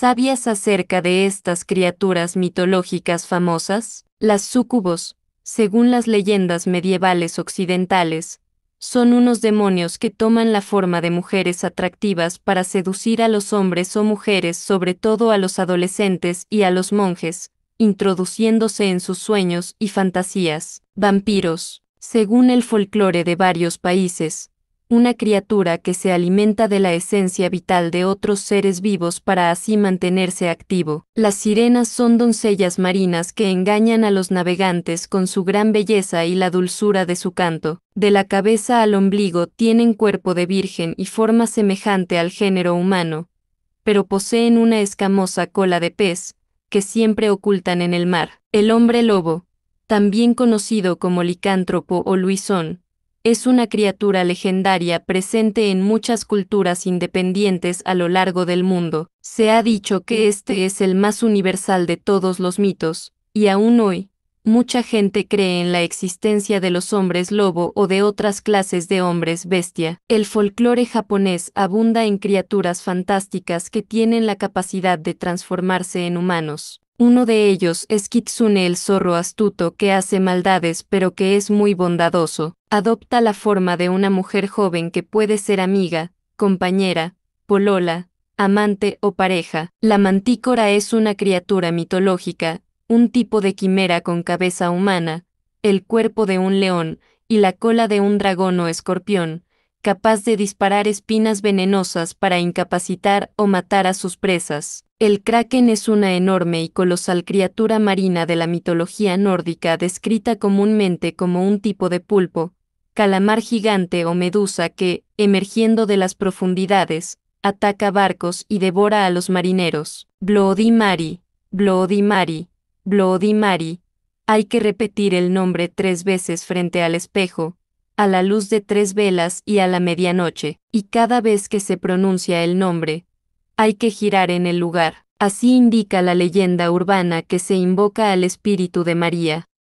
¿Sabías acerca de estas criaturas mitológicas famosas? Las súcubos, según las leyendas medievales occidentales, son unos demonios que toman la forma de mujeres atractivas para seducir a los hombres o mujeres, sobre todo a los adolescentes y a los monjes, introduciéndose en sus sueños y fantasías. Vampiros. Según el folclore de varios países, una criatura que se alimenta de la esencia vital de otros seres vivos para así mantenerse activo. Las sirenas son doncellas marinas que engañan a los navegantes con su gran belleza y la dulzura de su canto. De la cabeza al ombligo tienen cuerpo de virgen y forma semejante al género humano, pero poseen una escamosa cola de pez, que siempre ocultan en el mar. El hombre lobo, también conocido como licántropo o luisón, es una criatura legendaria presente en muchas culturas independientes a lo largo del mundo. Se ha dicho que este es el más universal de todos los mitos, y aún hoy, mucha gente cree en la existencia de los hombres lobo o de otras clases de hombres bestia. El folclore japonés abunda en criaturas fantásticas que tienen la capacidad de transformarse en humanos. Uno de ellos es Kitsune el zorro astuto que hace maldades pero que es muy bondadoso, adopta la forma de una mujer joven que puede ser amiga, compañera, polola, amante o pareja. La mantícora es una criatura mitológica, un tipo de quimera con cabeza humana, el cuerpo de un león y la cola de un dragón o escorpión, capaz de disparar espinas venenosas para incapacitar o matar a sus presas. El kraken es una enorme y colosal criatura marina de la mitología nórdica descrita comúnmente como un tipo de pulpo, calamar gigante o medusa que, emergiendo de las profundidades, ataca barcos y devora a los marineros. Bloody Bloody Mary, Bloody Mary. Hay que repetir el nombre tres veces frente al espejo, a la luz de tres velas y a la medianoche, y cada vez que se pronuncia el nombre, hay que girar en el lugar. Así indica la leyenda urbana que se invoca al espíritu de María.